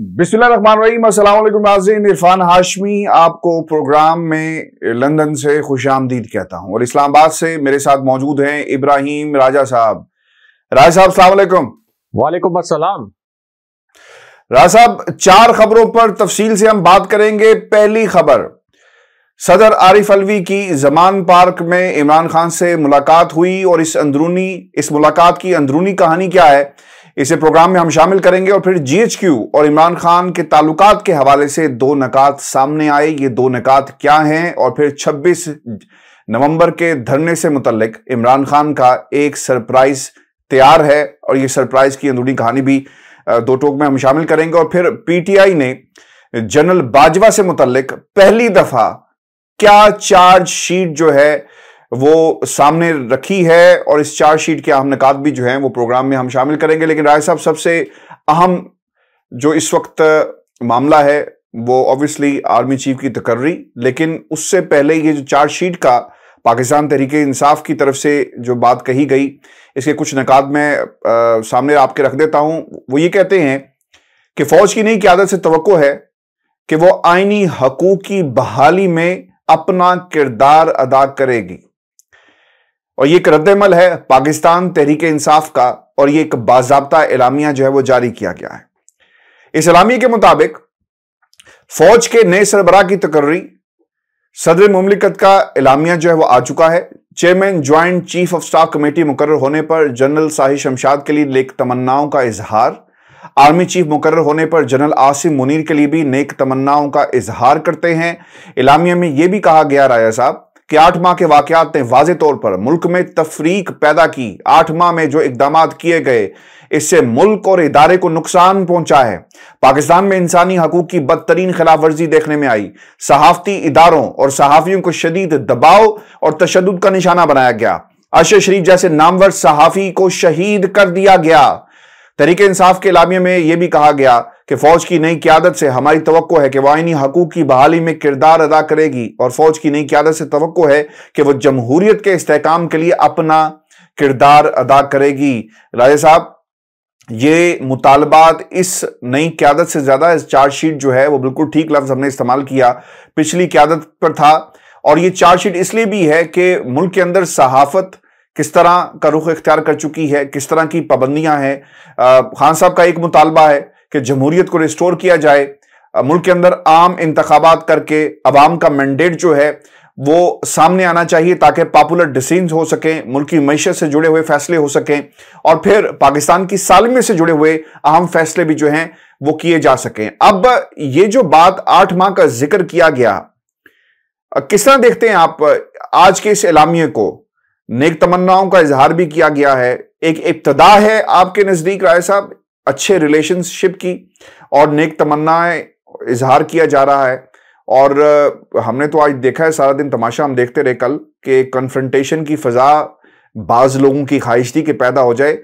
बिस्मिल्लाम इरफान हाशमी आपको प्रोग्राम में लंदन से खुश आमदीद कहता हूं और इस्लामाबाद से मेरे साथ मौजूद हैं इब्राहिम राजा साहब राजा साहब वालेकुम वालेकुम अस्सलाम राजा साहब चार खबरों पर तफसील से हम बात करेंगे पहली खबर सदर आरिफ अलवी की जमान पार्क में इमरान खान से मुलाकात हुई और इस अंदरूनी इस मुलाकात की अंदरूनी कहानी क्या है इसे प्रोग्राम में हम शामिल करेंगे और फिर जीएचक्यू और इमरान खान के ताल्लुकात के हवाले से दो नकात सामने आए ये दो नकात क्या हैं और फिर 26 नवंबर के धरने से मुतलक इमरान खान का एक सरप्राइज तैयार है और ये सरप्राइज की अंदरूनी कहानी भी दो टोक में हम शामिल करेंगे और फिर पीटीआई ने जनरल बाजवा से मुतलक पहली दफा क्या चार्जशीट जो है वो सामने रखी है और इस चार्जशीट के अहम निकात भी जो हैं वो प्रोग्राम में हम शामिल करेंगे लेकिन राय साहब सबसे अहम जो इस वक्त मामला है वो ऑब्वियसली आर्मी चीफ की तकर्री लेकिन उससे पहले ये जो चार्जशीट का पाकिस्तान तहरीक इंसाफ की तरफ से जो बात कही गई इसके कुछ नकात मैं आ, सामने आपके रख देता हूं वो ये कहते हैं कि फौज की नई क्यादत से तो है कि वो आइनी हकूक की बहाली में अपना किरदार अदा करेगी और ये एक रद्दमल है पाकिस्तान तहरीक इंसाफ का और ये एक बाबा इलामिया जो है वो जारी किया गया है इस इलामिया के मुताबिक फौज के नए सरबराह की तकर्री सदर ममलिकत का इलामिया जो है वो आ चुका है chairman joint chief of staff committee मुकर होने पर जनरल साहिश शमशाद के लिए नेक तमन्नाओं का इजहार आर्मी चीफ मुकर होने पर जनरल आसिम मुनीर के लिए भी नेक तमन्नाओं का इजहार करते हैं इलामिया में यह भी कहा गया राजा साहब कि आठ माह के वाकत ने वाज तौर पर मुल्क में तफरीक पैदा की आठ माह में जो इकदाम किए गए इससे मुल्क और इदारे को नुकसान पहुंचा है पाकिस्तान में इंसानी हकूक की बदतरीन खिलाफ वर्जी देखने में आई सहाफती इदारों और सहाफियों को शदीद दबाव और तशद का निशाना बनाया गया अशर शरीफ जैसे नामवर सहाफी को शहीद कर दिया गया तरीके इंसाफ के लामे में यह भी कहा गया कि फौज की नई क्यादत से हमारी तो है कि आइनी हकूक की बहाली में किरदार अदा करेगी और फौज की नई क्यादत से तो है कि वह जमहूरियत के इसकाम के लिए अपना किरदार अदा करेगी राजा साहब ये मुतालबात इस नई क्यादत से ज़्यादा इस चार्जशीट जो है वो बिल्कुल ठीक लफ्ज़ हमने इस्तेमाल किया पिछली क्यादत पर था और ये चार्जशीट इसलिए भी है कि मुल्क के अंदर सहाफत किस तरह का रुख इख्तियार कर चुकी है किस तरह की पाबंदियां हैं खान साहब का एक मुतालबा है कि जमहूरियत को रिस्टोर किया जाए मुल्क के अंदर आम इंतबात करके अवाम का मैंडेट जो है वो सामने आना चाहिए ताकि पॉपुलर डिसीजन हो सकें मुल्क की मीशत से जुड़े हुए फैसले हो सकें और फिर पाकिस्तान की सालमे से जुड़े हुए अहम फैसले भी जो हैं वो किए जा सकें अब ये जो बात आठ माह का जिक्र किया गया किस तरह देखते हैं आप आज के इस एलामिए को नेक तमन्नाओं का इजहार भी किया गया है एक इब्तदा है आपके नजदीक राय साहब अच्छे रिलेशनशिप की और नेक तमन्नाएं इजहार किया जा रहा है और हमने तो आज देखा है सारा दिन तमाशा हम देखते रहे कल कि कन्फ्रंटेशन की फ़ज़ा बाज लोगों की ख्वाहिश थी कि पैदा हो जाए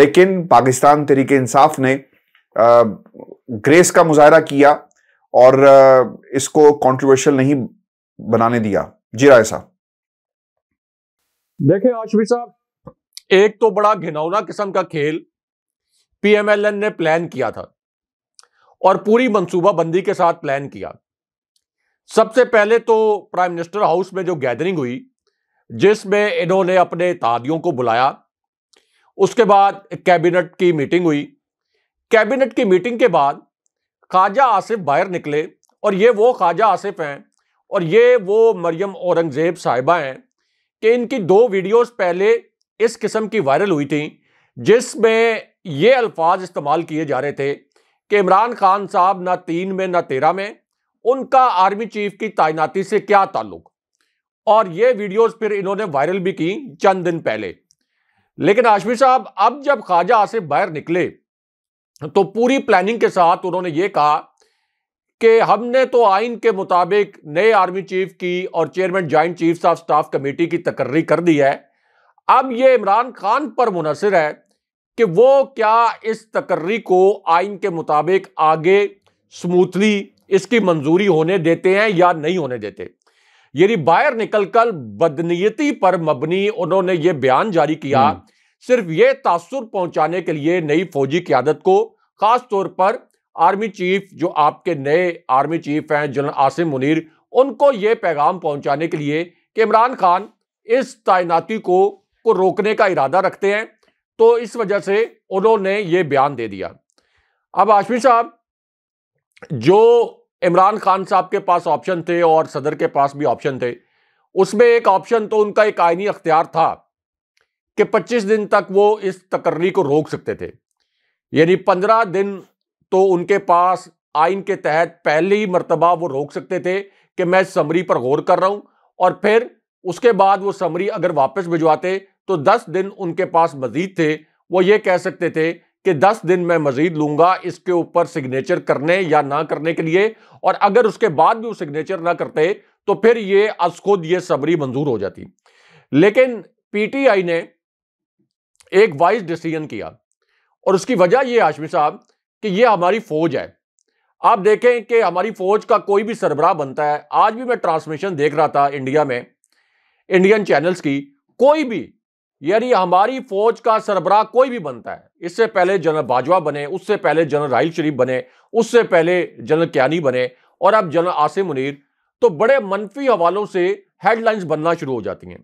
लेकिन पाकिस्तान तरीके इंसाफ ने ग्रेस का मुजाहरा किया और इसको कंट्रोवर्शियल नहीं बनाने दिया जी राय साहब देखिए आशमी साहब एक तो बड़ा घिनौना किस्म का खेल पीएमएलएन ने प्लान किया था और पूरी बंदी के साथ प्लान किया सबसे पहले तो प्राइम मिनिस्टर हाउस में जो गैदरिंग हुई जिसमें इन्होंने अपने तादियों को बुलाया उसके बाद कैबिनेट की मीटिंग हुई कैबिनेट की मीटिंग के बाद ख्वाजा आसिफ बाहर निकले और ये वो ख्वाजा आसिफ हैं और ये वो मरियम औरंगजेब साहिबा हैं कि इनकी दो वीडियोस पहले इस किस्म की वायरल हुई थी जिसमें ये अल्फाज इस्तेमाल किए जा रहे थे कि इमरान खान साहब ना तीन में ना तेरह में उनका आर्मी चीफ की तैनाती से क्या ताल्लुक और ये वीडियोस फिर इन्होंने वायरल भी की चंद दिन पहले लेकिन आशमी साहब अब जब ख्वाजा आसे बाहर निकले तो पूरी प्लानिंग के साथ उन्होंने ये कहा कि हमने तो आइन के मुताबिक नए आर्मी चीफ की और chairman joint chief of staff committee की तकर्री कर दी है अब ये इमरान खान पर मुनसर है कि वो क्या इस तकर्री को आइन के मुताबिक आगे स्मूथली इसकी मंजूरी होने देते हैं या नहीं होने देते यदि बाहर निकलकर बदनीयती पर मबनी उन्होंने ये बयान जारी किया हम्म। सिर्फ ये तासुर पहुंचाने के लिए नई फौजी क्यादत को खास तौर पर आर्मी चीफ जो आपके नए आर्मी चीफ हैं जनरल आसिम मुनीर उनको ये पैगाम पहुंचाने के लिए कि इमरान खान इस तैनाती को को रोकने का इरादा रखते हैं तो इस वजह से उन्होंने ये बयान दे दिया अब आशमी साहब जो इमरान खान साहब के पास ऑप्शन थे और सदर के पास भी ऑप्शन थे उसमें एक ऑप्शन तो उनका एक आयनी अख्तियार था कि 25 दिन तक वो इस तकर्री को रोक सकते थे यानी 15 दिन तो उनके पास आइन के तहत पहले ही मरतबा वो रोक सकते थे कि मैं समरी पर गौर कर रहा हूं और फिर उसके बाद वो समरी अगर वापस भिजवाते तो दस दिन उनके पास मजीद थे वो ये कह सकते थे कि दस दिन मैं मजीद लूंगा इसके ऊपर सिग्नेचर करने या ना करने के लिए और अगर उसके बाद भी वो सिग्नेचर ना करते तो फिर ये अज खुद ये सबरी मंजूर हो जाती लेकिन पीटीआई ने एक वाइज डिसीजन किया और उसकी वजह यह आशमी साहब कि यह हमारी फौज है आप देखें कि हमारी फौज का कोई भी सरबराह बनता है आज भी मैं ट्रांसमिशन देख रहा था इंडिया में इंडियन चैनल्स की कोई भी यानी हमारी फौज का सरबराह कोई भी बनता है इससे पहले जनरल बाजवा बने उससे पहले जनरल राहल शरीफ बने उससे पहले जनरल क्यानी बने और अब जनरल आसिम मुनीर तो बड़े मनफी हवालों से हेडलाइंस बनना शुरू हो जाती हैं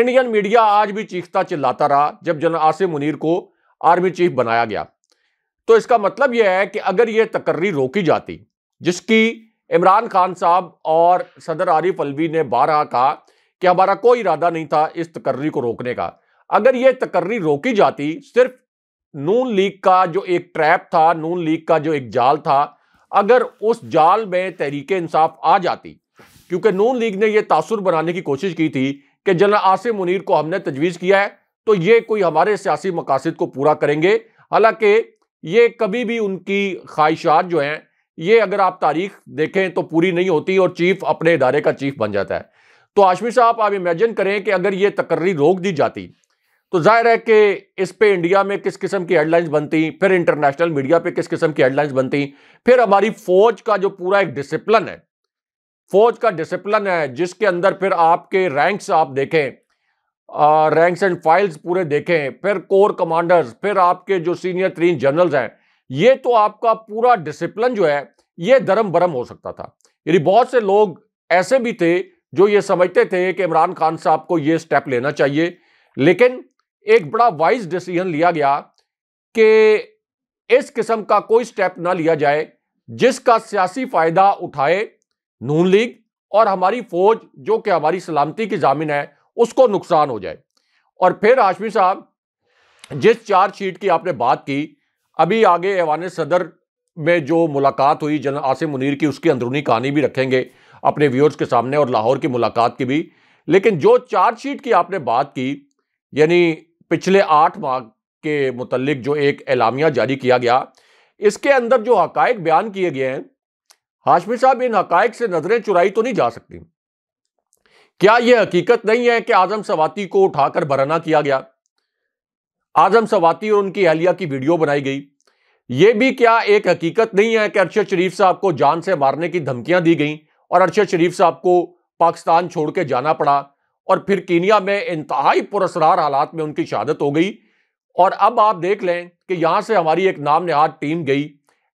इंडियन मीडिया आज भी चीखता चिल्लाता रहा जब जनरल आसिम मुनीर को आर्मी चीफ बनाया गया तो इसका मतलब यह है कि अगर ये तकर्री रोकी जाती जिसकी इमरान खान साहब और सदर आरिफ अलवी ने बारह कहा कि हमारा कोई इरादा नहीं था इस तकर्री को रोकने का अगर ये तकर्री रोकी जाती सिर्फ नून लीग का जो एक ट्रैप था नून लीग का जो एक जाल था अगर उस जाल में तहरीक इंसाफ आ जाती क्योंकि नून लीग ने यह तासुर बनाने की कोशिश की थी कि जनरल आसिफ मुनीर को हमने तजवीज़ किया है तो ये कोई हमारे सियासी मकासद को पूरा करेंगे हालांकि ये कभी भी उनकी ख्वाहिशात जो हैं ये अगर आप तारीख देखें तो पूरी नहीं होती और चीफ अपने इदारे का चीफ बन जाता है तो आशमी साहब आप इमेजिन करें कि अगर ये तकर्री रोक दी जाती तो जाहिर है कि इस पे इंडिया में किस किस्म की हेडलाइंस बनती फिर इंटरनेशनल मीडिया पे किस किस्म की हेडलाइंस बनती फिर हमारी फौज का जो पूरा एक डिसिप्लिन है फौज का डिसिप्लिन है जिसके अंदर फिर आपके रैंक्स आप देखें रैंक्स एंड फाइल्स पूरे देखें फिर कोर कमांडर्स फिर आपके जो सीनियर तीन जनरल्स हैं ये तो आपका पूरा डिसिप्लिन जो है ये धर्म भरम हो सकता था यानी बहुत से लोग ऐसे भी थे जो ये समझते थे कि इमरान खान साहब को ये स्टेप लेना चाहिए लेकिन एक बड़ा वाइज डिसीजन लिया गया कि इस किस्म का कोई स्टेप ना लिया जाए जिसका सियासी फायदा उठाए नून लीग और हमारी फौज जो कि हमारी सलामती की जामिन है उसको नुकसान हो जाए और फिर हाशमी साहब जिस चार्जशीट की आपने बात की अभी आगे ऐवान सदर में जो मुलाकात हुई जन आसिम मुनीर की उसकी अंदरूनी कहानी भी रखेंगे अपने व्यूअर्स के सामने और लाहौर की मुलाकात की भी लेकिन जो चार्जशीट की आपने बात की यानी पिछले आठ माह के मुतलक जो एक एलामिया जारी किया गया इसके अंदर जो हकैक बयान किए गए हैं हाशमी साहब इन हक से नजरें चुराई तो नहीं जा सकती क्या यह हकीकत नहीं है कि आजम सवाती को उठाकर बराना किया गया आजम सवाती और उनकी अहलिया की वीडियो बनाई गई यह भी क्या एक हकीकत नहीं है कि अरशद शरीफ साहब को जान से मारने की धमकियां दी गई और अरशद शरीफ साहब को पाकिस्तान छोड़ के जाना पड़ा और फिर कीनिया में इंतहाई पुरसरार हालात में उनकी शहादत हो गई और अब आप देख लें कि यहाँ से हमारी एक नाम नहाद टीम गई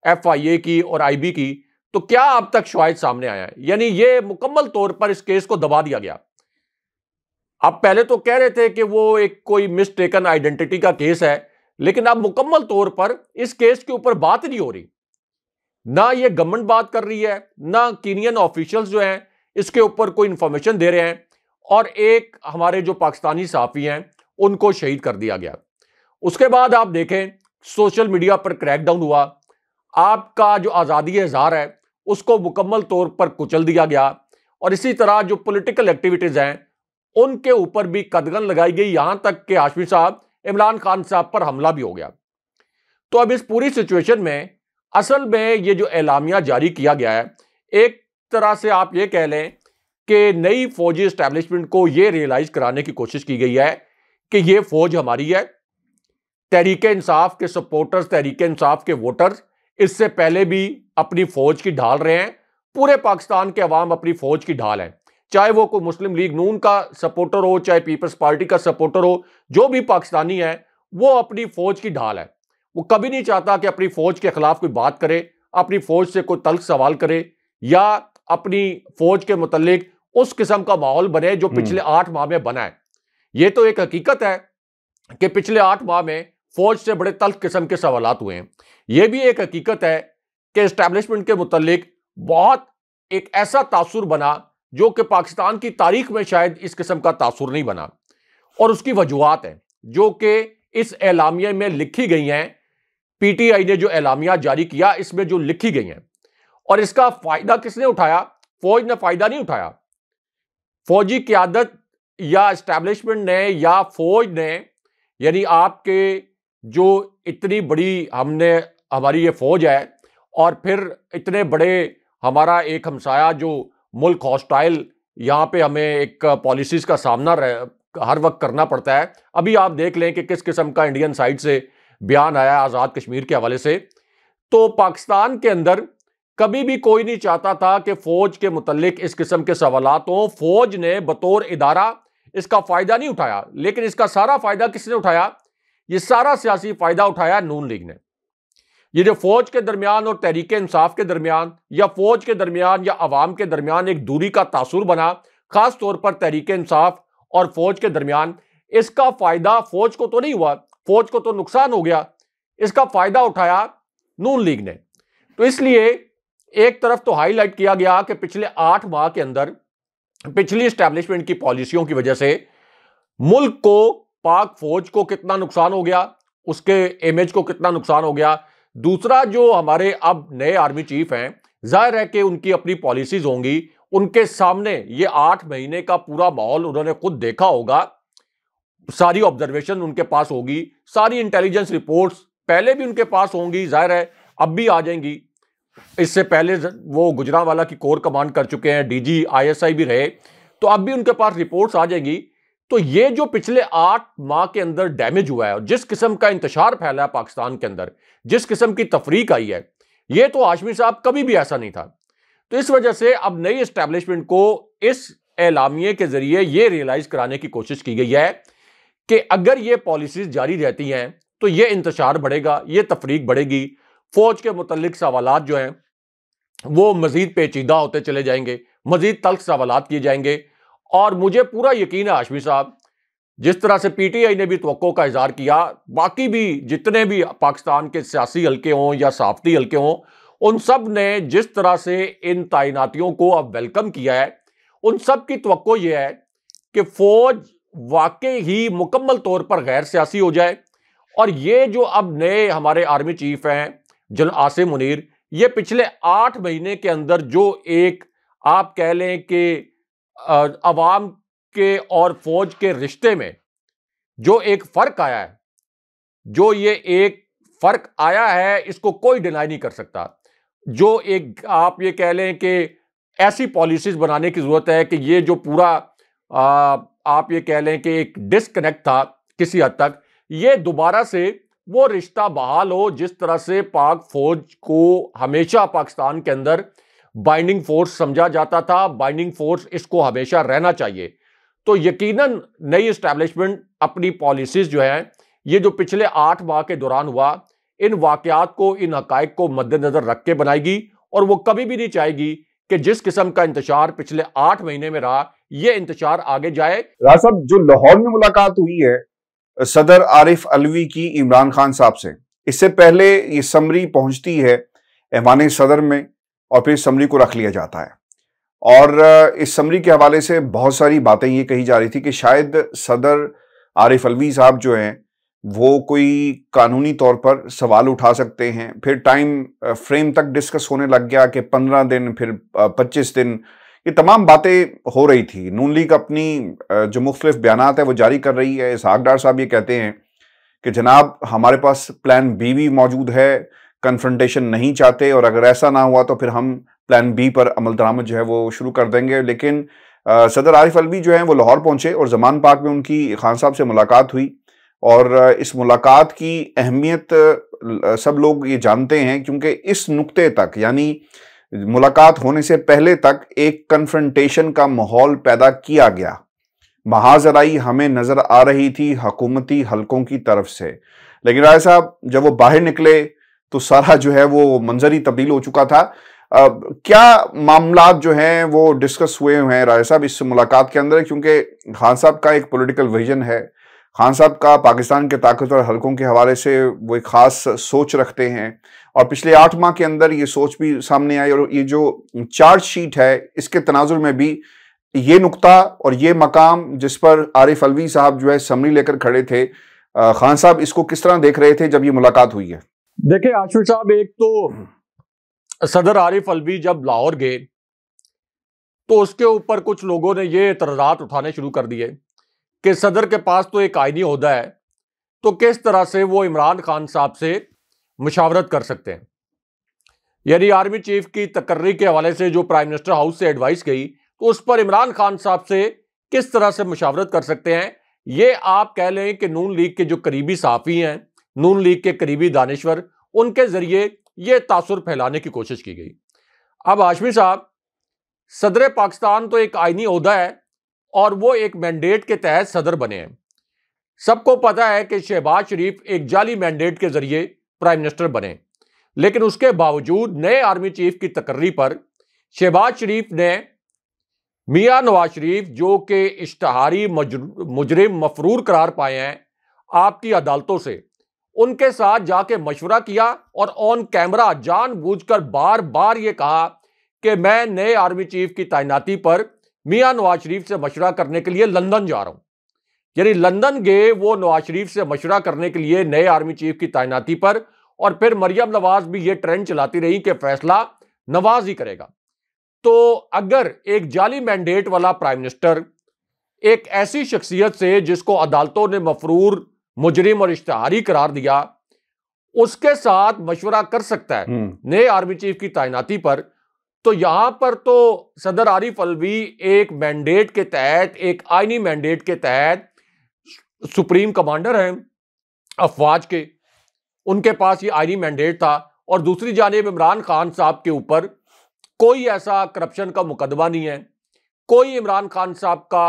एफ आई ए की और आई बी की तो क्या अब तक शवायद सामने आया है यानी ये मुकम्मल तौर पर इस केस को दबा दिया गया आप पहले तो कह रहे थे कि वो एक कोई मिसटेकन आइडेंटिटी का केस है लेकिन अब मुकम्मल तौर पर इस केस के ऊपर बात नहीं हो रही ना ये गवर्नमेंट बात कर रही है ना कीनियन ऑफिशियल्स जो हैं इसके ऊपर कोई इंफॉर्मेशन दे रहे हैं और एक हमारे जो पाकिस्तानी साफी हैं उनको शहीद कर दिया गया उसके बाद आप देखें सोशल मीडिया पर क्रैकडाउन हुआ आपका जो आज़ादी इजहार है उसको मुकम्मल तौर पर कुचल दिया गया और इसी तरह जो पॉलिटिकल एक्टिविटीज़ हैं उनके ऊपर भी कदगन लगाई गई यहाँ तक कि आशमी साहब इमरान खान साहब पर हमला भी हो गया तो अब इस पूरी सिचुएशन में असल में ये जो एलामिया जारी किया गया है एक तरह से आप ये कह लें कि नई फौजी स्टैब्लिशमेंट को यह रियलाइज कराने की कोशिश की गई है कि यह फौज हमारी है तहरीक इंसाफ के सपोर्टर्स तहरीक इंसाफ के वोटर्स इससे पहले भी अपनी फौज की ढाल रहे हैं पूरे पाकिस्तान के अवाम अपनी फौज की ढाल है चाहे वो कोई मुस्लिम लीग नून का सपोर्टर हो चाहे पीपल्स पार्टी का सपोर्टर हो जो भी पाकिस्तानी है वो अपनी फौज की ढाल है वो कभी नहीं चाहता कि अपनी फौज के खिलाफ कोई बात करे अपनी फौज से कोई तल्ख सवाल करे या अपनी फौज के मुतलिक उस किस्म का माहौल बने जो हम्म। पिछले आठ माह में बना है यह तो एक हकीकत है कि पिछले आठ माह में फौज से बड़े तल्ख किस्म के सवाल हुए हैं यह भी एक हकीकत है कि इस्टेब्लिशमेंट के मुतलिक बहुत एक ऐसा तासुर बना जो कि पाकिस्तान की तारीख में शायद इस किस्म का तासुर नहीं बना और उसकी वजूहत है जो कि इस एलामिया में लिखी गई हैं पीटीआई ने जो एलामिया जारी किया इसमें जो लिखी गई हैं और इसका फायदा किसने उठाया फौज ने फायदा नहीं उठाया फौजी क्यादत या इस्टेब्लिशमेंट ने या फौज ने यानी आपके जो इतनी बड़ी हमने हमारी ये फौज है और फिर इतने बड़े हमारा एक हमसाया जो मुल्क हॉस्टाइल यहाँ पे हमें एक पॉलिसीज़ का सामना हर वक्त करना पड़ता है अभी आप देख लें कि किस किस्म का इंडियन साइड से बयान आया आज़ाद कश्मीर के हवाले से तो पाकिस्तान के अंदर कभी भी कोई नहीं चाहता था कि फौज के मुतलिक इस किस्म के सवाल हों फौज ने बतौर इदारा इसका फायदा नहीं उठाया लेकिन इसका सारा फायदा किसने उठाया ये सारा सियासी फायदा उठाया नून लीग ने ये जो फौज के दरमियान और तहरीक इंसाफ के दरमियान या फौज के दरमियान या अवाम के दरमियान एक दूरी का तासुर बना खास तौर पर तहरीक इंसाफ और फौज के दरमियान इसका फायदा फौज को तो नहीं हुआ फौज को तो नुकसान हो गया इसका फायदा उठाया नून लीग ने तो इसलिए एक तरफ तो हाईलाइट किया गया कि पिछले आठ माह के अंदर पिछली स्टैब्लिशमेंट की पॉलिसियों की वजह से मुल्क को पाक फौज को कितना नुकसान हो गया उसके इमेज को कितना नुकसान हो गया दूसरा जो हमारे अब नए आर्मी चीफ हैं जाहिर है कि उनकी अपनी पॉलिसीज होंगी उनके सामने ये आठ महीने का पूरा माहौल उन्होंने खुद देखा होगा सारी ऑब्जर्वेशन उनके पास होगी सारी इंटेलिजेंस रिपोर्ट्स पहले भी उनके पास होंगी जाहिर है अब भी आ जाएंगी इससे पहले वो गुजरावाला की कोर कमांड कर चुके हैं डीजी आईएसआई भी रहे तो अब भी उनके पास रिपोर्ट्स आ जाएगी तो ये जो पिछले आठ माह के अंदर डैमेज हुआ है और जिस किस्म का इंतजार फैला है पाकिस्तान के अंदर जिस किस्म की तफरीक आई है ये तो आशमी साहब कभी भी ऐसा नहीं था तो इस वजह से अब नई इस्टेब्लिशमेंट को इस एलामिए के जरिए ये रियलाइज कराने की कोशिश की गई है कि अगर ये पॉलिसीज जारी रहती हैं तो ये इंतजार बढ़ेगा ये तफरीक बढ़ेगी फौज के मतलब सवाल जो हैं वो मजीद पेचीदा होते चले जाएंगे मजीद तल्ख सवाल किए जाएंगे और मुझे पूरा यकीन है आशमी साहब जिस तरह से पी टी आई ने भी तो का इजहार किया बाकी भी जितने भी पाकिस्तान के सियासी हल्के हों या सहाफ़ती हल्के हों उन सब ने जिस तरह से इन तैनातियों को अब वेलकम किया है उन सब की तो यह है कि फ़ौज वाकई ही मुकम्मल तौर पर गैर सियासी हो जाए और ये जो अब नए हमारे आर्मी चीफ हैं जन आसिम मुनीर ये पिछले आठ महीने के अंदर जो एक आप कह लें कि आवाम के और फौज के रिश्ते में जो एक फर्क आया है जो ये एक फर्क आया है इसको कोई डिनाई नहीं कर सकता जो एक आप ये कह लें कि ऐसी पॉलिसीज बनाने की जरूरत है कि ये जो पूरा आ, आप ये कह लें कि एक डिसकनेक्ट था किसी हद तक ये दोबारा से वो रिश्ता बहाल हो जिस तरह से पाक फौज को हमेशा पाकिस्तान के अंदर बाइंडिंग फोर्स समझा जाता था बाइंडिंग फोर्स इसको हमेशा रहना चाहिए तो यकीनन नई इस्टेब्लिशमेंट अपनी पॉलिसीज जो हैं ये जो पिछले आठ माह के दौरान हुआ इन वाकयात को इन हकैक को मद्देनजर रख के बनाएगी और वो कभी भी नहीं चाहेगी कि जिस किस्म का इंतजार पिछले आठ महीने में रहा ये इंतजार आगे जाए राज जो लाहौर में मुलाकात हुई है सदर आरिफ अलवी की इमरान खान साहब से इससे पहले ये समरी पहुंचती है ऐवान सदर में और फिर समरी को रख लिया जाता है और इस समरी के हवाले से बहुत सारी बातें ये कही जा रही थी कि शायद सदर आरिफ अलवी साहब जो हैं वो कोई कानूनी तौर पर सवाल उठा सकते हैं फिर टाइम फ्रेम तक डिस्कस होने लग गया कि पंद्रह दिन फिर पच्चीस दिन ये तमाम बातें हो रही थी नून लीग अपनी जो मुख्तलिफ बयान है वो जारी कर रही है इसहाक डार साहब ये कहते हैं कि जनाब हमारे पास प्लान बी भी मौजूद है कन्फ्रंटेशन नहीं चाहते और अगर ऐसा ना हुआ तो फिर हम प्लान बी पर अमल दरामद जो है वो शुरू कर देंगे लेकिन आ, सदर आरिफ अलवी जो हैं वो लाहौर पहुंचे और जमान पाक में उनकी खान साहब से मुलाकात हुई और इस मुलाकात की अहमियत सब लोग ये जानते हैं क्योंकि इस नुक्ते तक यानी मुलाकात होने से पहले तक एक कन्फ्रंटेशन का माहौल पैदा किया गया महाजराई हमें नज़र आ रही थी हकूमती हलकों की तरफ से लेकिन राय साहब जब वो बाहर निकले तो सारा जो है वो मंजर ही तब्दील हो चुका था आ, क्या मामला जो हैं वो डिस्कस हुए हैं राय साहब इस मुलाकात के अंदर क्योंकि खान साहब का एक पॉलिटिकल विजन है खान साहब का पाकिस्तान के ताकतवर हलकों के हवाले से वो एक ख़ास सोच रखते हैं और पिछले आठ माह के अंदर ये सोच भी सामने आई और ये जो चार्ज शीट है इसके तनाजुर में भी ये नुकता और ये मकाम जिस पर आरिफ अलवी साहब जो है समरी लेकर खड़े थे खान साहब इसको किस तरह देख रहे थे जब ये मुलाकात हुई है देखिये आशु साहब एक तो सदर आरिफ अलवी जब लाहौर गए तो उसके ऊपर कुछ लोगों ने ये एतराजात उठाने शुरू कर दिए कि सदर के पास तो एक आइनी अहदा है तो किस तरह से वो इमरान खान साहब से मुशावरत कर सकते हैं यानी आर्मी चीफ की तकर्री के हवाले से जो प्राइम मिनिस्टर हाउस से एडवाइस गई तो उस पर इमरान खान साहब से किस तरह से मुशावरत कर सकते हैं ये आप कह लें कि नून लीग के जो करीबी साफ़ी हैं नून लीग के करीबी दानश्वर उनके ज़रिए ये तासर फैलाने की कोशिश की गई अब आशमी साहब सदर पाकिस्तान तो एक आइनी अहदा है और वो एक मैंडेट के तहत सदर बने हैं सबको पता है कि शहबाज शरीफ एक जाली मैंडेट के जरिए प्राइम मिनिस्टर बने लेकिन उसके बावजूद नए आर्मी चीफ की तकर्री पर शहबाज शरीफ ने मियां नवाज शरीफ जो कि इश्तहारी मुजरिम मफरूर करार पाए हैं आपकी अदालतों से उनके साथ जाके मशवरा किया और ऑन कैमरा जानबूझकर बार बार ये कहा कि मैं नए आर्मी चीफ की तैनाती पर मियाँ नवाज शरीफ से मशवरा करने के लिए लंदन जा रहा हूँ यानी लंदन गए वो नवाज शरीफ से मशवरा करने के लिए नए आर्मी चीफ की तैनाती पर और फिर मरियम नवाज भी ये ट्रेंड चलाती रही कि फैसला नवाज ही करेगा तो अगर एक जाली मैंडेट वाला प्राइम मिनिस्टर एक ऐसी शख्सियत से जिसको अदालतों ने मफरूर मुजरिम और इश्तहारी करार दिया उसके साथ मशवरा कर सकता है हम्म। नए आर्मी चीफ की तैनाती पर तो यहां पर तो सदर आरिफ अलवी एक मैंडेट के तहत एक आइनी मैंडेट के तहत सुप्रीम कमांडर हैं अफवाज के उनके पास ये आइनी मैंडेट था और दूसरी जानब इमरान खान साहब के ऊपर कोई ऐसा करप्शन का मुकदमा नहीं है कोई इमरान खान साहब का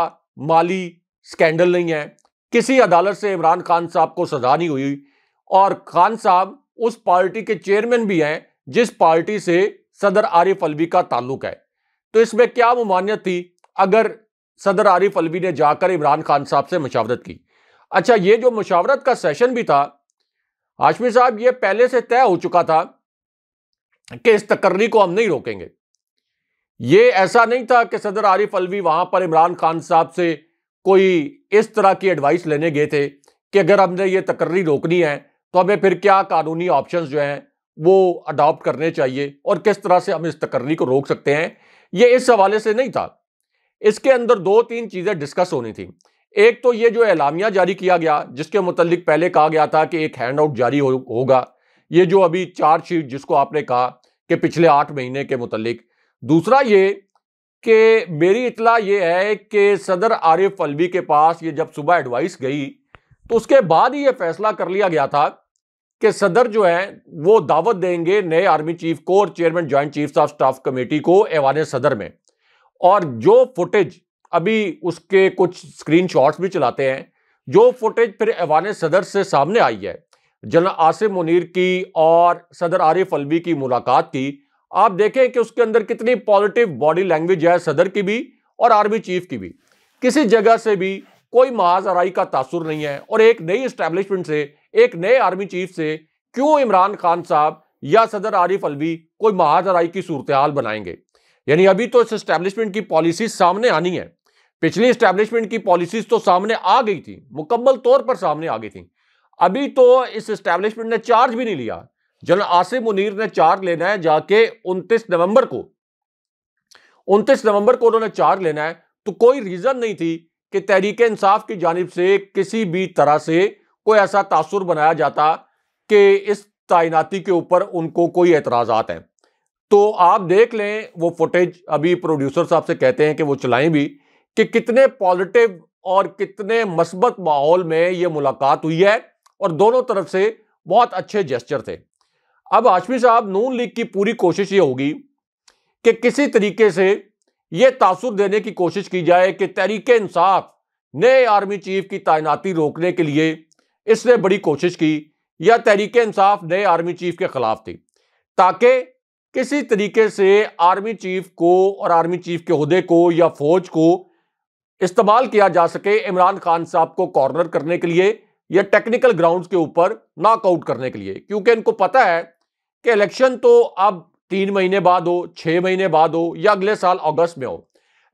माली स्कैंडल नहीं है किसी अदालत से इमरान खान साहब को सजा नहीं हुई और खान साहब उस पार्टी के चेयरमैन भी हैं जिस पार्टी से सदर आरिफ अलवी का ताल्लुक है तो इसमें क्या ममानियत थी अगर सदर आरिफ अलवी ने जाकर इमरान खान साहब से मशावरत की अच्छा ये जो मशावरत का सेशन भी था हाशमी साहब ये पहले से तय हो चुका था कि इस तकर्री को हम नहीं रोकेंगे ये ऐसा नहीं था कि सदर आरिफ अलवी वहां पर इमरान खान साहब से कोई इस तरह की एडवाइस लेने गए थे कि अगर हमने ये तकर्री रोकनी है तो हमें फिर क्या कानूनी ऑप्शंस जो हैं वो अडॉप्ट करने चाहिए और किस तरह से हम इस तकर्री को रोक सकते हैं ये इस हवाले से नहीं था इसके अंदर दो तीन चीज़ें डिस्कस होनी थी एक तो ये जो एलामिया जारी किया गया जिसके मतलब पहले कहा गया था कि एक हैंड आउट जारी हो, होगा ये जो अभी चार्जशीट जिसको आपने कहा कि पिछले आठ महीने के मतलब दूसरा ये कि मेरी इतला ये है कि सदर आरिफ अलवी के पास ये जब सुबह एडवाइस गई तो उसके बाद ही ये फैसला कर लिया गया था कि सदर जो है वो दावत देंगे नए आर्मी चीफ को और chairman joint chief of staff committee को एवान सदर में और जो फुटेज अभी उसके कुछ स्क्रीन भी चलाते हैं जो फुटेज फिर एवान सदर से सामने आई है जनरल आसिम मुनीर की और सदर आरिफ अलवी की मुलाकात की आप देखें कि उसके अंदर कितनी पॉजिटिव बॉडी लैंग्वेज है सदर की भी और आर्मी चीफ की भी किसी जगह से भी कोई माज आरई का तासुर नहीं है और एक नई इस्टेब्लिशमेंट से एक नए आर्मी चीफ से क्यों इमरान खान साहब या सदर आरिफ अलवी कोई महाजराई की सूरत हाल बनाएंगे यानी अभी तो इस इस्टेब्लिशमेंट की पॉलिसी सामने आनी है पिछली इस्टेब्लिशमेंट की पॉलिसीज तो सामने आ गई थी मुकम्मल तौर पर सामने आ गई थी अभी तो इस इस्टेब्लिशमेंट ने चार्ज भी नहीं लिया जनरल आसिफ मुनीर ने चार्ज लेना है जाके 29 नवंबर को 29 नवंबर को उन्होंने चार्ज लेना है तो कोई रीजन नहीं थी कि तहरीक इंसाफ की जानब से किसी भी तरह से कोई ऐसा तासुर बनाया जाता कि इस तैनाती के ऊपर उनको कोई एतराज़ात हैं तो आप देख लें वो फुटेज अभी प्रोड्यूसर साहब से कहते हैं कि वो चलाएं भी कि कितने पॉजिटिव और कितने मस्बत माहौल में ये मुलाकात हुई है और दोनों तरफ से बहुत अच्छे जेस्चर थे अब आशमी साहब नून लीग की पूरी कोशिश ये होगी कि किसी तरीके से ये तासुर देने की कोशिश की जाए कि तहरीक इंसाफ नए आर्मी चीफ की तैनाती रोकने के लिए इसने बड़ी कोशिश की या तहरीक इंसाफ नए आर्मी चीफ के खिलाफ थी ताकि किसी तरीके से आर्मी चीफ को और आर्मी चीफ के अहदे को या फौज को इस्तेमाल किया जा सके इमरान खान साहब को कॉर्नर करने के लिए या टेक्निकल ग्राउंड्स के ऊपर नॉकआउट करने के लिए क्योंकि इनको पता है कि इलेक्शन तो अब तीन महीने बाद हो छः महीने बाद हो या अगले साल अगस्त में हो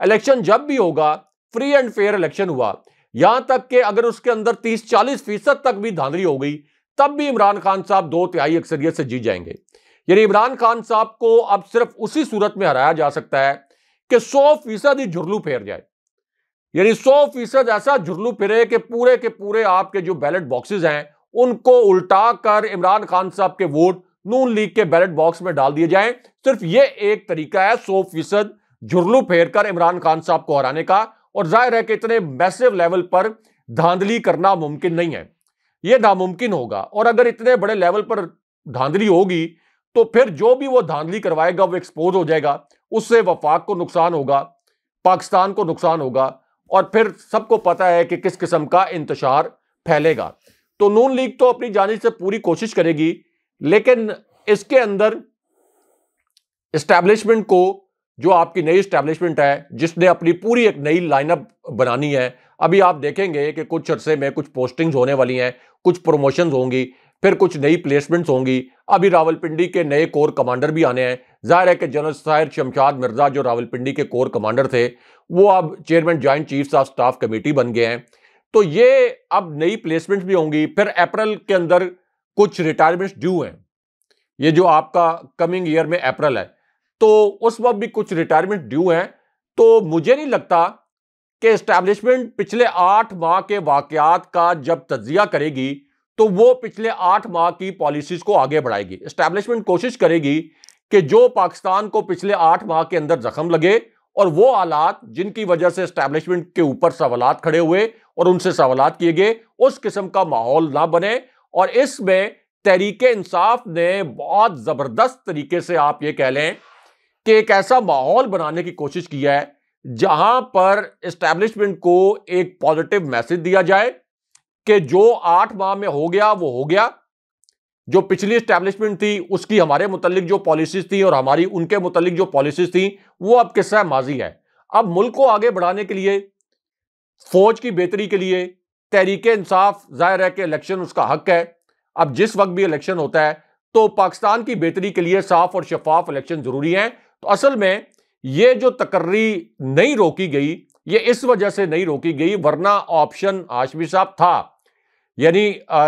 इलेक्शन जब भी होगा फ्री एंड फेयर इलेक्शन हुआ यहां तक कि अगर उसके अंदर 30-40 फीसद तक भी धांधली हो गई तब भी इमरान खान साहब दो तिहाई अक्सरियत से जीत जाएंगे यानी इमरान खान साहब को अब सिर्फ उसी सूरत में हराया जा सकता है कि सौ फीसद ही झुरलू फेर जाए यानी सौ फीसद ऐसा झुरलू फिरे कि पूरे के पूरे आपके जो बैलेट बॉक्सेज हैं उनको उल्टा कर इमरान खान साहब के वोट नून लीग के बैलेट बॉक्स में डाल दिए जाए सिर्फ ये एक तरीका है सौ फीसद झुरलू फेर कर इमरान खान साहब को हराने का और जाहिर है कि इतने मैसिव लेवल पर धांधली करना मुमकिन नहीं है यह नामुमकिन होगा और अगर इतने बड़े लेवल पर धांधली होगी तो फिर जो भी वो धांधली करवाएगा वो एक्सपोज हो जाएगा उससे वफाक को नुकसान होगा पाकिस्तान को नुकसान होगा और फिर सबको पता है कि किस किस्म का इंतजार फैलेगा तो नून लीग तो अपनी जानी से पूरी कोशिश करेगी लेकिन इसके अंदर इस्टेब्लिशमेंट को जो आपकी नई स्टैब्लिशमेंट है जिसने अपनी पूरी एक नई लाइनअप बनानी है अभी आप देखेंगे कि कुछ अरसे में कुछ पोस्टिंग्स होने वाली हैं कुछ प्रमोशंस होंगी फिर कुछ नई प्लेसमेंट्स होंगी अभी रावलपिंडी के नए कोर कमांडर भी आने हैं जाहिर है कि जनरल साहिर शमशाद मिर्जा जो रावलपिंडी के कोर कमांडर थे वो अब chairman joint chiefs of staff committee बन गए हैं तो ये अब नई प्लेसमेंट्स भी होंगी फिर अप्रैल के अंदर कुछ रिटायरमेंट्स ड्यू हैं ये जो आपका कमिंग ईयर में अप्रैल है तो उस वक्त भी कुछ रिटायरमेंट ड्यू हैं तो मुझे नहीं लगता कि इस्टेब्लिशमेंट पिछले आठ माह के वाकयात का जब तजिया करेगी तो वो पिछले आठ माह की पॉलिसीज को आगे बढ़ाएगी इस्टेब्लिशमेंट कोशिश करेगी कि जो पाकिस्तान को पिछले आठ माह के अंदर जख्म लगे और वो हालात जिनकी वजह से इस्टेबलिशमेंट के ऊपर सवाल खड़े हुए और उनसे सवाल किए गए उस किस्म का माहौल ना बने और इसमें तहरीक इंसाफ ने बहुत ज़बरदस्त तरीके से आप ये कह लें कि एक ऐसा माहौल बनाने की कोशिश की है जहां पर इस्टेब्लिशमेंट को एक पॉजिटिव मैसेज दिया जाए कि जो आठ माह में हो गया वो हो गया जो पिछली इस्टेब्लिशमेंट थी उसकी हमारे मुतलिक जो पॉलिसीज थी और हमारी उनके मुतलिक जो पॉलिसीज थी वो अब किस्सा माजी है अब मुल्क को आगे बढ़ाने के लिए फौज की बेहतरी के लिए तहरीक इंसाफ जाहिर है कि इलेक्शन उसका हक है अब जिस वक्त भी इलेक्शन होता है तो पाकिस्तान की बेहतरी के लिए साफ और शफाफ इलेक्शन जरूरी है तो असल में ये जो तकर्री नहीं रोकी गई ये इस वजह से नहीं रोकी गई वरना ऑप्शन आशमी साहब था यानी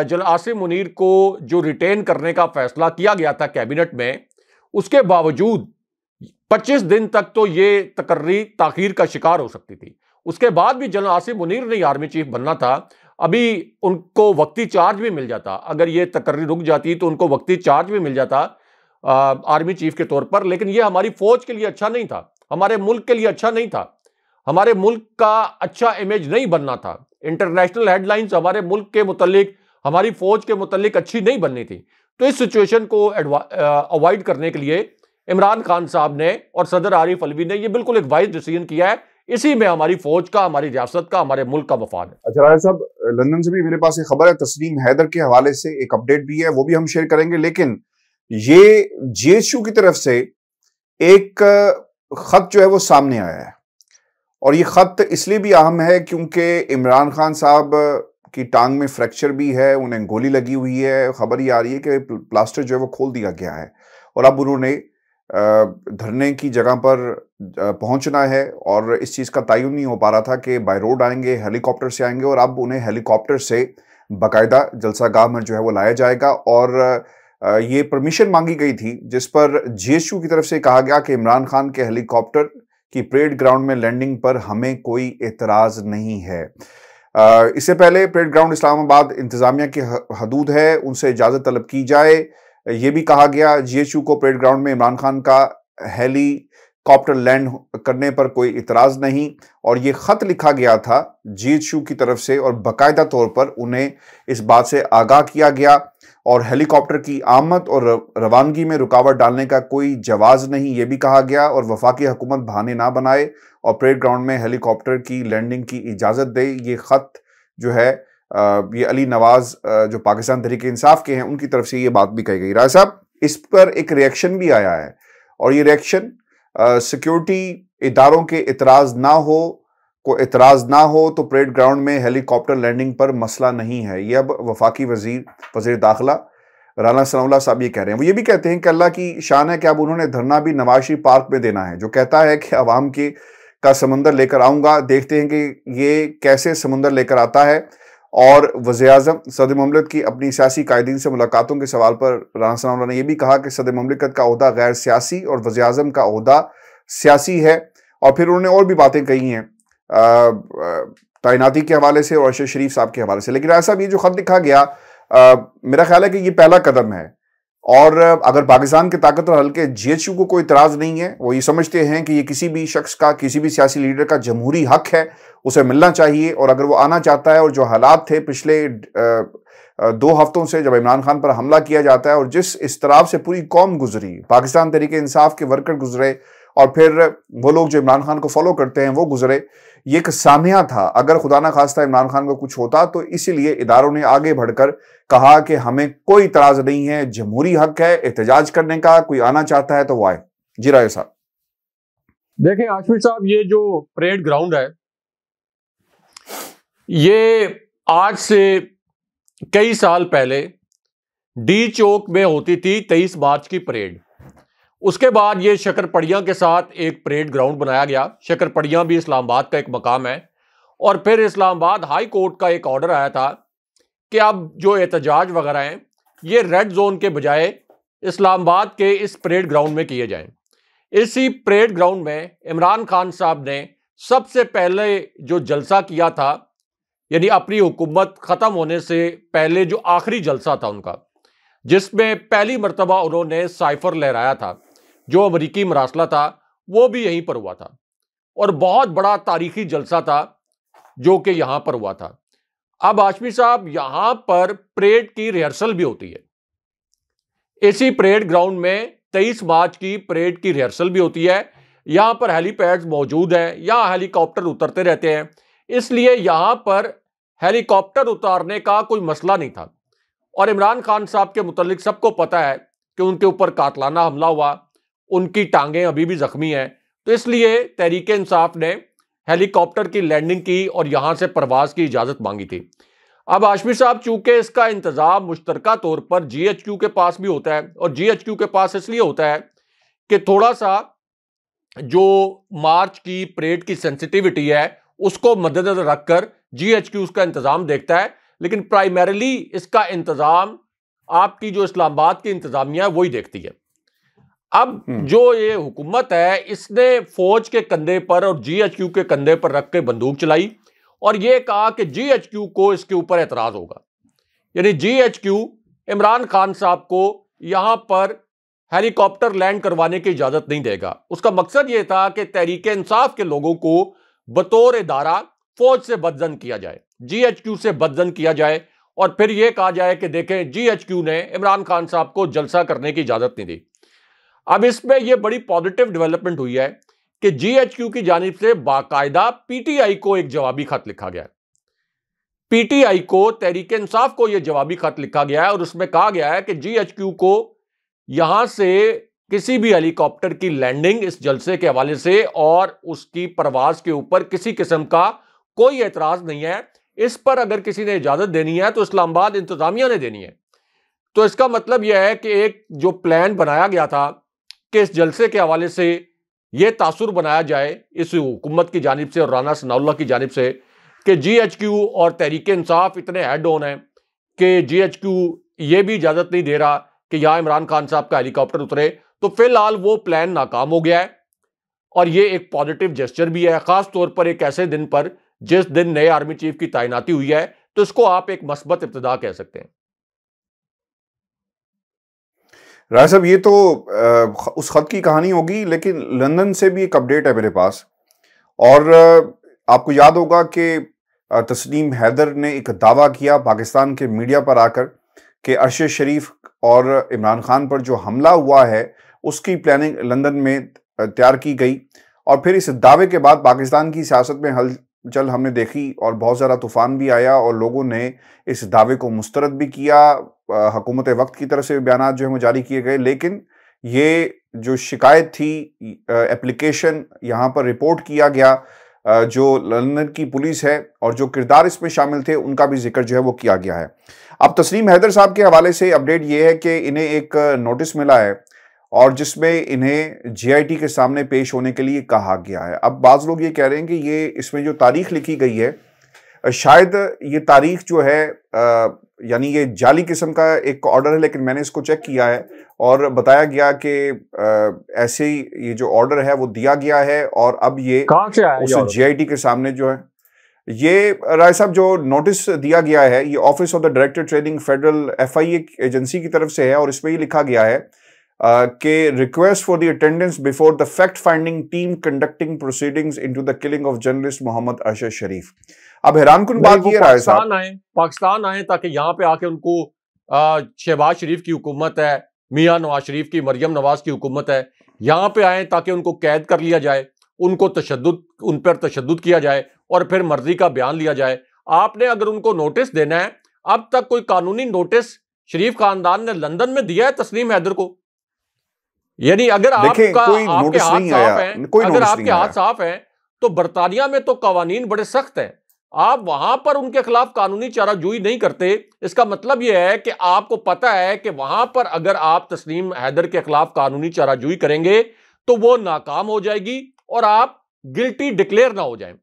जल आसिम मुनीर को जो रिटेन करने का फैसला किया गया था कैबिनेट में उसके बावजूद 25 दिन तक तो ये तकर्री ताखीर का शिकार हो सकती थी उसके बाद भी जल आसिम मुनीर ने आर्मी चीफ बनना था अभी उनको वक्ती चार्ज भी मिल जाता अगर ये तकर्री रुक जाती तो उनको वक्ती चार्ज भी मिल जाता आर्मी चीफ के तौर पर लेकिन यह हमारी फौज के लिए अच्छा नहीं था हमारे मुल्क के लिए अच्छा नहीं था हमारे मुल्क का अच्छा इमेज नहीं बनना था इंटरनेशनल हेडलाइंस हमारे मुल्क के मुतलिक हमारी फौज के मुतलिक अच्छी नहीं बननी थी तो इस सिचुएशन को अवॉइड करने के लिए इमरान खान साहब ने और सदर आरिफ अलवी ने यह बिल्कुल एक वाइज डिसीजन किया है इसी में हमारी फौज का हमारी रियासत का हमारे मुल्क का मफाद है अच्छा राय साहब लंदन से भी मेरे पास एक खबर है तस्लीम हैदर के हवाले से एक अपडेट भी है वो भी हम शेयर करेंगे लेकिन ये जीएसयू की तरफ से एक खत जो है वो सामने आया है और ये खत इसलिए भी अहम है क्योंकि इमरान खान साहब की टांग में फ्रैक्चर भी है उन्हें गोली लगी हुई है खबर ये आ रही है कि प्लास्टर जो है वो खोल दिया गया है और अब उन्होंने धरने की जगह पर पहुंचना है और इस चीज़ का तयन नहीं हो पा रहा था कि बाय रोड आएंगे हेलीकॉप्टर से आएंगे और अब उन्हें हेलीकॉप्टर से बाकायदा जलसा गाह में जो है वो लाया जाएगा और ये परमिशन मांगी गई थी जिस पर जीएसयू की तरफ से कहा गया कि इमरान खान के हेलीकॉप्टर की परेड ग्राउंड में लैंडिंग पर हमें कोई एतराज़ नहीं है इससे पहले परेड ग्राउंड इस्लामाबाद इंतज़ामिया की हदूद है उनसे इजाज़त तलब की जाए ये भी कहा गया जीएचयू को परेड ग्राउंड में इमरान खान का हेलीकॉप्टर लैंड करने पर कोई इतराज़ नहीं और ये ख़त लिखा गया था जीएचयू की तरफ से और बाकायदा तौर पर उन्हें इस बात से आगाह किया गया और हेलीकॉप्टर की आमद और रवानगी में रुकावट डालने का कोई जवाज़ नहीं ये भी कहा गया और वफाकी हुकूमत बहाने ना बनाए और परेड ग्राउंड में हेलीकॉप्टर की लैंडिंग की इजाज़त दे ये ख़त जो है ये अली नवाज़ जो पाकिस्तान तरीके इंसाफ के हैं उनकी तरफ से ये बात भी कही गई राय साहब इस पर एक रिएक्शन भी आया है और ये रिएक्शन सिक्योरिटी इदारों के इतराज़ ना हो को एतराज़ ना हो तो परेड ग्राउंड में हेलीकॉप्टर लैंडिंग पर मसला नहीं है यह अब वफाकी वजीर वजीर दाखिला राना सनौला साहब ये कह रहे हैं वो ये भी कहते हैं कि अल्लाह की शान है कि अब उन्होंने धरना भी नवाशी पार्क में देना है जो कहता है कि आवाम के का समंदर लेकर आऊँगा देखते हैं कि ये कैसे समंदर लेकर आता है और वजे अजम सद ममलकत की अपनी सियासी कायदीन से मुलाकातों के सवाल पर राना सनाउल्ला ने यह भी कहा कि सद ममलिकत का अहदा गैर सियासी और वजे अजम का अहदा सियासी है और फिर उन्होंने और भी बातें कही हैं तैनाती के हवाले से और अरशद शरीफ साहब के हवाले से लेकिन राय साहब ये जो ख़त लिखा गया आ, मेरा ख्याल है कि ये पहला कदम है और अगर पाकिस्तान के ताकत और हल्के जे एच यू को कोई इतराज़ नहीं है वो ये समझते हैं कि ये किसी भी शख्स का किसी भी सियासी लीडर का जमहूरी हक है उसे मिलना चाहिए और अगर वो आना चाहता है और जो हालात थे पिछले दो हफ्तों से जब इमरान खान पर हमला किया जाता है और जिस इस से पूरी कौम गुजरी पाकिस्तान तरीके इंसाफ के वर्कर गुजरे और फिर वो लोग जो इमरान खान को फॉलो करते हैं वो गुजरे ये एक सामिया था अगर खुदा ना खास्ता इमरान खान को कुछ होता तो इसीलिए इदारों ने आगे बढ़कर कहा कि हमें कोई इतराज नहीं है जमहूरी हक है एहतजाज करने का कोई आना चाहता है तो वो आए जी राय साहब देखें आशमी साहब ये जो परेड ग्राउंड है ये आज से कई साल पहले डी चौक में होती थी तेईस मार्च की परेड उसके बाद ये शकरपड़िया के साथ एक परेड ग्राउंड बनाया गया शकरपड़िया भी इस्लामाबाद का एक मकाम है और फिर इस्लामाबाद हाई कोर्ट का एक ऑर्डर आया था कि अब जो एहतजाज वगैरह हैं ये रेड जोन के बजाय इस्लामाबाद के इस परेड ग्राउंड में किए जाएं इसी परेड ग्राउंड में इमरान खान साहब ने सबसे पहले जो जलसा किया था यानी अपनी हुकूमत ख़त्म होने से पहले जो आखिरी जलसा था उनका जिसमें पहली मरतबा उन्होंने साइफर लहराया था जो अमरीकी मरासला था वो भी यहीं पर हुआ था और बहुत बड़ा तारीखी जलसा था जो कि यहाँ पर हुआ था अब आशमी साहब यहाँ पर परेड की रिहर्सल भी होती है इसी परेड ग्राउंड में 23 मार्च की परेड की रिहर्सल भी होती है यहाँ पर हेलीपैड्स मौजूद हैं यहाँ हेलीकॉप्टर उतरते रहते हैं इसलिए यहाँ पर हेलीकॉप्टर उतारने का कोई मसला नहीं था और इमरान खान साहब के मुतलिक सबको पता है कि उनके ऊपर कातलाना हमला हुआ उनकी टांगें अभी भी जख्मी हैं तो इसलिए तहरीक इंसाफ ने हेलीकॉप्टर की लैंडिंग की और यहाँ से प्रवास की इजाजत मांगी थी अब आशमी साहब चूंकि इसका इंतजाम मुश्तरका तौर पर जीएचक्यू के पास भी होता है और जीएचक्यू के पास इसलिए होता है कि थोड़ा सा जो मार्च की परेड की सेंसिटिविटी है उसको मद्देनजर रखकर जीएचक्यू उसका इंतजाम देखता है लेकिन प्राइमरली इसका इंतजाम आपकी जो इस्लामाबाद की इंतजामिया है वही देखती है अब हम्म। जो ये हुकूमत है इसने फौज के कंधे पर और जीएचक्यू के कंधे पर रख के बंदूक चलाई और ये कहा कि जीएचक्यू को इसके ऊपर एतराज होगा यानी जीएचक्यू इमरान खान साहब को यहाँ पर हेलीकॉप्टर लैंड करवाने की इजाज़त नहीं देगा उसका मकसद ये था कि तहरीक इंसाफ के लोगों को बतौर इदारा फौज से बदजन किया जाए जीएचक्यू से बदजन किया जाए और फिर यह कहा जाए कि देखें जीएचक्यू ने इमरान खान साहब को जलसा करने की इजाज़त नहीं दी अब इसमें यह बड़ी पॉजिटिव डेवलपमेंट हुई है कि जीएचक्यू की जानब से बाकायदा पीटीआई को एक जवाबी खत लिखा गया है पीटीआई को तहरीक इंसाफ को यह जवाबी खत लिखा गया है और उसमें कहा गया है कि जीएचक्यू को यहां से किसी भी हेलीकॉप्टर की लैंडिंग इस जलसे के हवाले से और उसकी परवाज के ऊपर किसी किस्म का कोई एतराज नहीं है इस पर अगर किसी ने इजाजत देनी है तो इस्लामाबाद इंतजामिया ने देनी है तो इसका मतलब यह है कि एक जो प्लान बनाया गया था कि इस जलसे के हवाले से यह तासुर बनाया जाए इस हुकूमत की जानब से और राना सनाउल्ला की जानब से कि जी एच क्यू और तहरीक इंसाफ इतने हेड ऑन हैं कि जी एच क्यू ये भी इजाज़त नहीं दे रहा कि यहाँ इमरान खान साहब का हेलीकॉप्टर उतरे तो फिलहाल वो प्लान नाकाम हो गया है और ये एक पॉजिटिव जेस्चर भी है ख़ास तौर पर एक ऐसे दिन पर जिस दिन नए आर्मी चीफ की तैनाती हुई है तो इसको आप एक मस्बत इब्तदा कह सकते हैं राय साहब ये तो उस ख़त की कहानी होगी लेकिन लंदन से भी एक अपडेट है मेरे पास और आपको याद होगा कि तस्नीम हैदर ने एक दावा किया पाकिस्तान के मीडिया पर आकर कि अरशद शरीफ और इमरान खान पर जो हमला हुआ है उसकी प्लानिंग लंदन में तैयार की गई और फिर इस दावे के बाद पाकिस्तान की सियासत में हल जल हमने देखी और बहुत ज़्यादा तूफान भी आया और लोगों ने इस दावे को मुस्तरद भी किया हकूमत वक्त की तरफ से बयान जो है वो जारी किए गए लेकिन ये जो शिकायत थी एप्लीकेशन यहाँ पर रिपोर्ट किया गया जो लंदन की पुलिस है और जो किरदार इसमें शामिल थे उनका भी जिक्र जो है वो किया गया है अब तस्लीम हैदर साहब के हवाले से अपडेट ये है कि इन्हें एक नोटिस मिला है और जिसमें इन्हें जीआईटी के सामने पेश होने के लिए कहा गया है अब बाज़ लोग ये कह रहे हैं कि ये इसमें जो तारीख लिखी गई है शायद ये तारीख जो है यानी ये जाली किस्म का एक ऑर्डर है लेकिन मैंने इसको चेक किया है और बताया गया कि ऐसे ही ये जो ऑर्डर है वो दिया गया है और अब ये से उस जीआईटी के सामने जो है ये राय साहब जो नोटिस दिया गया है ये office of the director training federal FIA agency की तरफ से है और इसमें ये लिखा गया है के request for the attendance before the fact finding team conducting proceedings into the killing of journalist Mohammad Ashar Sharif अब हैरान कन बात यह रहा है पाकिस्तान आए पाकिस्तान आए ताकि यहां पे आके उनको शहबाज शरीफ की हुकूमत है मियां नवाज शरीफ की मरियम नवाज की हुकूमत है यहां पे आए ताकि उनको कैद कर लिया जाए उनको तशद उन पर तशद किया जाए और फिर मर्जी का बयान लिया जाए आपने अगर उनको नोटिस देना है अब तक कोई कानूनी नोटिस शरीफ खानदान ने लंदन में दिया है तस्लीम हैदर को यानी अगर आपका आपके हाथ साफ है कोई अगर आपके हाथ साफ है तो बरतानिया में तो कवानीन बड़े सख्त है आप वहां पर उनके खिलाफ कानूनी चाराजुई नहीं करते इसका मतलब यह है कि आपको पता है कि वहां पर अगर आप तस्लीम हैदर के खिलाफ कानूनी चाराजुई करेंगे तो वो नाकाम हो जाएगी और आप गिल्टी डिक्लेयर ना हो जाए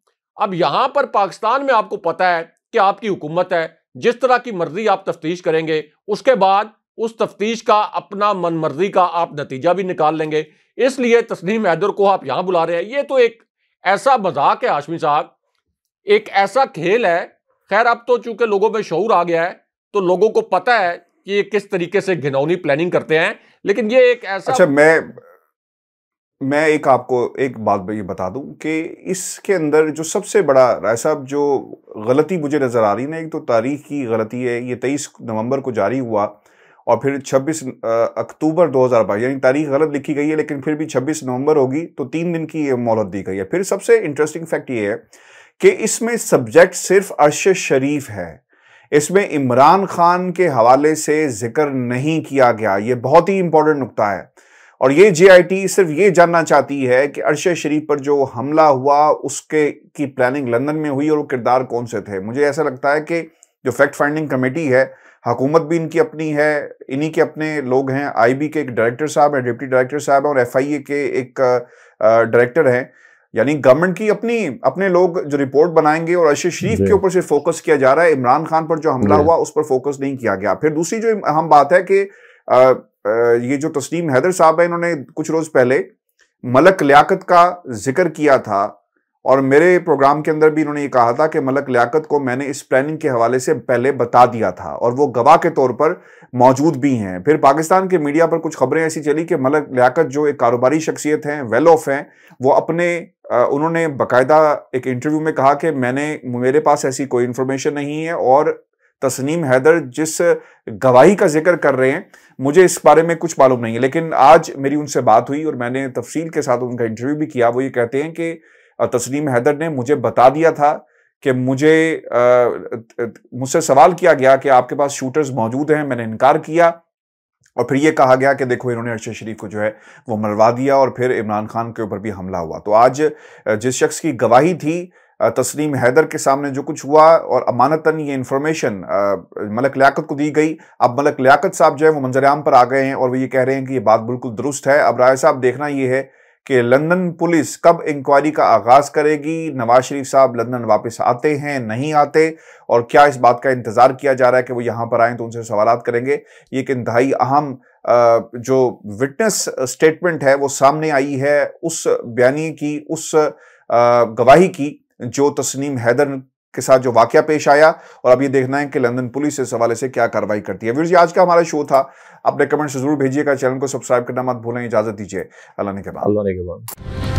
अब यहां पर पाकिस्तान में आपको पता है कि आपकी हुकूमत है जिस तरह की मर्जी आप तफ्तीश करेंगे उसके बाद उस तफ्तीश का अपना मनमर्जी का आप नतीजा भी निकाल लेंगे इसलिए तस्नीम हैदर को आप यहां बुला रहे हैं ये तो एक ऐसा मजाक है आशमी साहब एक ऐसा खेल है खैर अब तो चूंकि लोगों में शौर आ गया है तो लोगों को पता है कि ये किस तरीके से घिनौनी प्लानिंग करते हैं लेकिन ये एक ऐसा अच्छा मैं मैं एक आपको एक बात ये बता दूं कि इसके अंदर जो सबसे बड़ा राय साहब जो गलती मुझे नज़र आ रही ना एक तो तारीख की गलती है ये तेईस नवंबर को जारी हुआ और फिर 26 अक्टूबर 2022 यानी तारीख गलत लिखी गई है लेकिन फिर भी 26 नवंबर होगी तो तीन दिन की ये मोहलत दी गई है फिर सबसे इंटरेस्टिंग फैक्ट ये है कि इसमें सब्जेक्ट सिर्फ अर्श शरीफ है इसमें इमरान खान के हवाले से जिक्र नहीं किया गया ये बहुत ही इंपॉर्टेंट नुकता है और ये जे सिर्फ ये जानना चाहती है कि अर्श शरीफ पर जो हमला हुआ उसके की प्लानिंग लंदन में हुई और वो किरदार कौन से थे मुझे ऐसा लगता है कि जो फैक्ट फाइंडिंग कमेटी है हुकूमत भी इनकी अपनी है इन्हीं के अपने लोग हैं आईबी के एक डायरेक्टर साहब हैं डिप्टी डायरेक्टर साहब हैं और एफआईए के एक डायरेक्टर हैं यानी गवर्नमेंट की अपनी अपने लोग जो रिपोर्ट बनाएंगे और अशर शरीफ के ऊपर सिर्फ फोकस किया जा रहा है इमरान खान पर जो हमला हुआ उस पर फोकस नहीं किया गया फिर दूसरी जो अहम बात है कि ये जो तस्लीम हैदर साहब है इन्होंने कुछ रोज पहले मलक लियाकत का जिक्र किया था और मेरे प्रोग्राम के अंदर भी इन्होंने ये कहा था कि मलक लियाकत को मैंने इस प्लानिंग के हवाले से पहले बता दिया था और वो गवाह के तौर पर मौजूद भी हैं फिर पाकिस्तान के मीडिया पर कुछ खबरें ऐसी चली कि मलक लियाकत जो एक कारोबारी शख्सियत हैं वेल ऑफ हैं वो अपने उन्होंने बाकायदा एक इंटरव्यू में कहा कि मैंने मेरे पास ऐसी कोई इन्फॉर्मेशन नहीं है और तस्नीम हैदर जिस गवाही का जिक्र कर रहे हैं मुझे इस बारे में कुछ मालूम नहीं है लेकिन आज मेरी उनसे बात हुई और मैंने तफसील के साथ उनका इंटरव्यू भी किया वो ये कहते हैं कि तस्नीम हैदर ने मुझे बता दिया था कि मुझे मुझसे सवाल किया गया कि आपके पास शूटर्स मौजूद हैं मैंने इनकार किया और फिर ये कहा गया कि देखो इन्होंने अरशद शरीफ को जो है वो मरवा दिया और फिर इमरान खान के ऊपर भी हमला हुआ तो आज जिस शख्स की गवाही थी तस्नीम हैदर के सामने जो कुछ हुआ और अमानतन ये इन्फॉर्मेशन मलक लियाकत को दी गई अब मलक लियाकत साहब जो है वो मंजर पर आ गए हैं और वो ये कह रहे हैं कि ये बात बिल्कुल दुरुस्त है अब राय साहब देखना ये है कि लंदन पुलिस कब इंक्वायरी का आगाज़ करेगी नवाज शरीफ साहब लंदन वापस आते हैं नहीं आते और क्या इस बात का इंतज़ार किया जा रहा है कि वो यहां पर आए तो उनसे सवाल करेंगे ये एक इंतहाई अहम जो विटनेस स्टेटमेंट है वो सामने आई है उस बयानी की उस गवाही की जो तस्नीम हैदर के साथ जो वाक्य पेश आया और अब ये देखना है कि लंदन पुलिस इस हवाले से क्या कार्रवाई करती है आज का हमारा शो था अपने कमेंट्स जरूर भेजिएगा चैनल को सब्सक्राइब करना मत भूलें इजाजत दीजिए अल्लाह ने के बाद अल्लाह ने के बाद